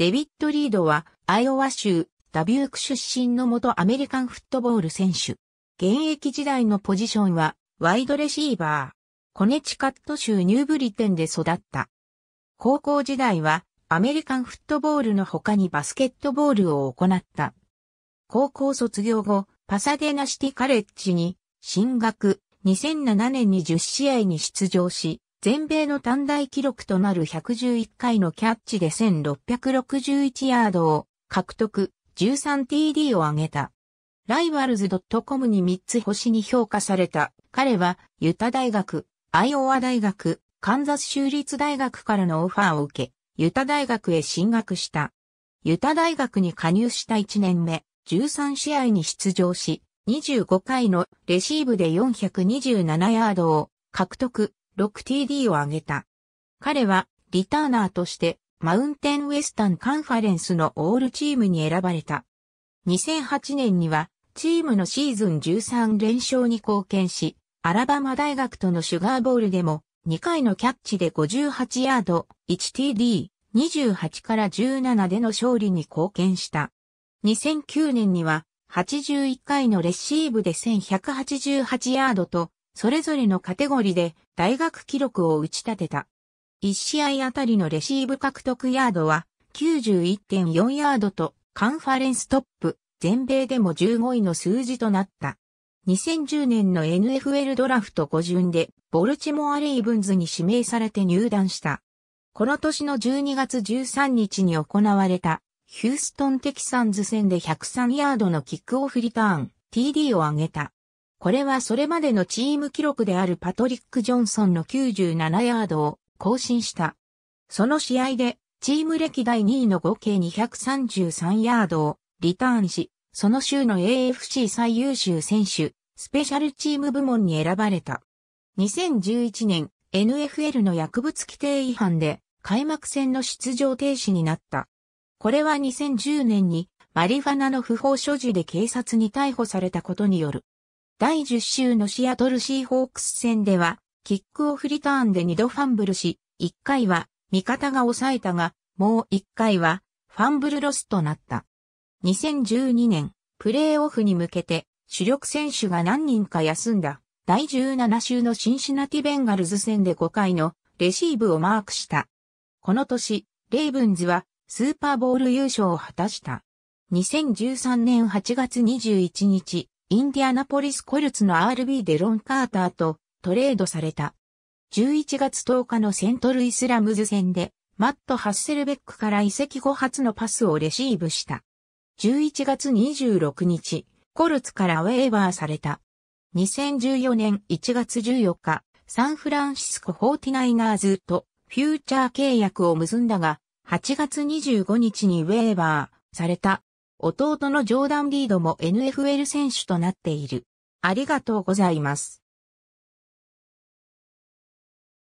デビッド・リードは、アイオワ州、ダビューク出身の元アメリカンフットボール選手。現役時代のポジションは、ワイドレシーバー。コネチカット州ニューブリテンで育った。高校時代は、アメリカンフットボールの他にバスケットボールを行った。高校卒業後、パサデナシティカレッジに進学、2007年に10試合に出場し、全米の短大記録となる111回のキャッチで1661ヤードを獲得、13TD を挙げた。ライバルズ .com に3つ星に評価された。彼は、ユタ大学、アイオワ大学、カンザス州立大学からのオファーを受け、ユタ大学へ進学した。ユタ大学に加入した1年目、13試合に出場し、25回のレシーブで427ヤードを獲得、6TD を挙げた。彼はリターナーとしてマウンテンウエスタンカンファレンスのオールチームに選ばれた。2008年にはチームのシーズン13連勝に貢献し、アラバマ大学とのシュガーボールでも2回のキャッチで58ヤード 1TD、28から17での勝利に貢献した。2009年には81回のレシーブで1188ヤードとそれぞれのカテゴリーで大学記録を打ち立てた。1試合あたりのレシーブ獲得ヤードは91.4ヤードとカンファレンストップ、全米でも15位の数字となった。2010年の NFL ドラフト5巡でボルチモア・レイブンズに指名されて入団した。この年の12月13日に行われたヒューストン・テキサンズ戦で103ヤードのキックオフリターン、TD を上げた。これはそれまでのチーム記録であるパトリック・ジョンソンの97ヤードを更新した。その試合で、チーム歴代2位の合計233ヤードをリターンし、その週の AFC 最優秀選手、スペシャルチーム部門に選ばれた。2011年、NFL の薬物規定違反で、開幕戦の出場停止になった。これは2010年にマリファナの不法所持で警察に逮捕されたことによる第10週のシアトルシーホークス戦では、キックオフリターンで2度ファンブルし、1回は味方が抑えたが、もう1回はファンブルロスとなった。2012年、プレーオフに向けて主力選手が何人か休んだ。第17週のシンシナティベンガルズ戦で5回のレシーブをマークした。この年、レイブンズはスーパーボール優勝を果たした。2013年8月21日、インディアナポリスコルツの RB デロン・カーターとトレードされた。11月10日のセントルイスラムズ戦で、マット・ハッセルベックから移籍後初のパスをレシーブした。11月26日、コルツからウェーバーされた。2014年1月14日、サンフランシスコ・フォーティナイナーズとフューチャー契約を結んだが、8月25日にウェーバーされた。弟のジョーダン・リードも NFL 選手となっている。ありがとうございます。